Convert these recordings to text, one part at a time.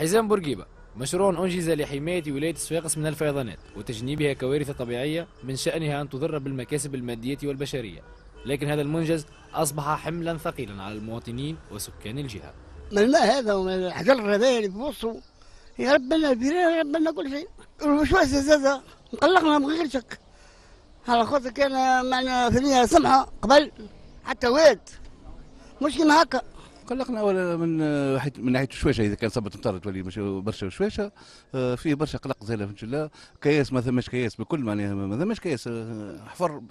حزام بورقيبة مشروع أنجز لحماية ولاية صفاقس من الفيضانات وتجنيبها كوارث طبيعية من شأنها أن تضر بالمكاسب المادية والبشرية لكن هذا المنجز أصبح حملا ثقيلا على المواطنين وسكان الجهة من الماء هذا ومن الحجر هذا اللي في وسطه يا ربنا البناء يا ربنا كل شيء وشو هذا مقلقنا من غير شك على خاطر كان معنا ثانية سمحة قبل حتى واد مش كيما هكا قلقنا ولا من آه، من ناحيه الشويشه اذا كان صبت مطر تولي برشا شويشه آه، فيه برشا قلق زي في الله كياس ما ثماش كياس بكل معناها ما ثماش كياس آه، حفر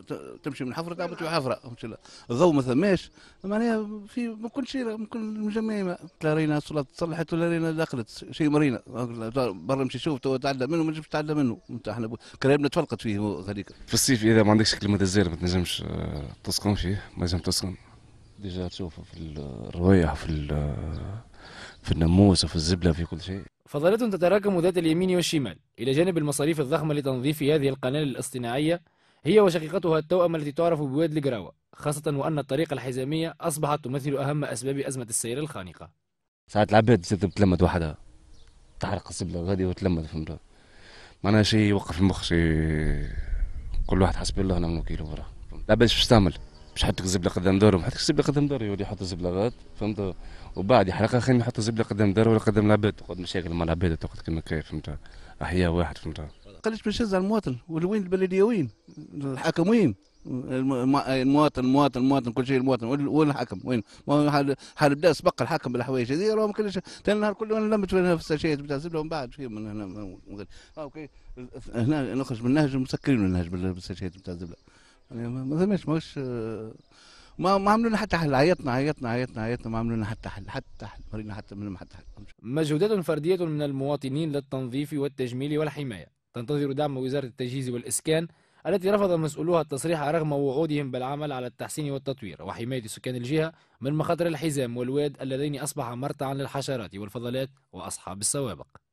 تمشي من حفره تعبت حفره فهمت الله الضوء ما ثماش معناها في ما كنتش ممكن مجمعين لا رينا الصلاه تصلحت ولا رينا دخلت شيء مرينا برا مشي شوف تو تعدى منه ما نجمش تعدى منه احنا كلامنا تفرقت فيه هذيك في الصيف اذا ما عندكش كلمه الزير ما تنجمش تسكن فيه ما تنجمش تسكن ديجا تشوفه في الرويح في في الناموس وفي الزبله في كل شيء فضلات تتراكم ذات اليمين والشمال الى جانب المصاريف الضخمه لتنظيف هذه القناه الاصطناعيه هي وشقيقتها التوأم التي تعرف بواد الجراوة خاصة وأن الطريقة الحزامية أصبحت تمثل أهم أسباب أزمة السير الخانقة ساعات العباد تلمد وحدها تحرق السبلة غادي وتلمد فهمت معناها شيء يوقف المخ شيء كل واحد حسب الله أنا كيلو وراه العباد باش تستعمل مش نحط زبله قدام دارهم حط زبله قدام داري يولي يحط زبلغات فهمت وبعد حلقه ما يحط زبله قدام داري ولا قدام العباد تقعد مشاكل مع العباد تقعد كما كيف فهمت احياء واحد فهمت قلت باش على المواطن والوين البلديه وين الحاكم وين المواطن المواطن المواطن كل شيء المواطن وين الحاكم وين حال بدا سبق الحكم بالحوايج هذه راه ما ثاني النهار كله انا لمت في نفس الشيء بتاع من بعد شيء من هنا آه، اوكي هنا نخرج من النهج مسكرين النهج بالساشيات بتاع الزبله يعني ما فماش مش آه، ما ما عملوا لنا حتى حل عيطنا عيطنا عيطنا عيطنا ما عملوا لنا حتى حل حتى حل مرينا حتى منهم حتى حل مجهودات فردية من المواطنين للتنظيف والتجميل والحماية تنتظر دعم وزارة التجهيز والإسكان التي رفض مسؤولوها التصريح رغم وعودهم بالعمل على التحسين والتطوير وحماية سكان الجهة من مخاطر الحزام والواد اللذين أصبحا مرتعا للحشرات والفضلات وأصحاب السوابق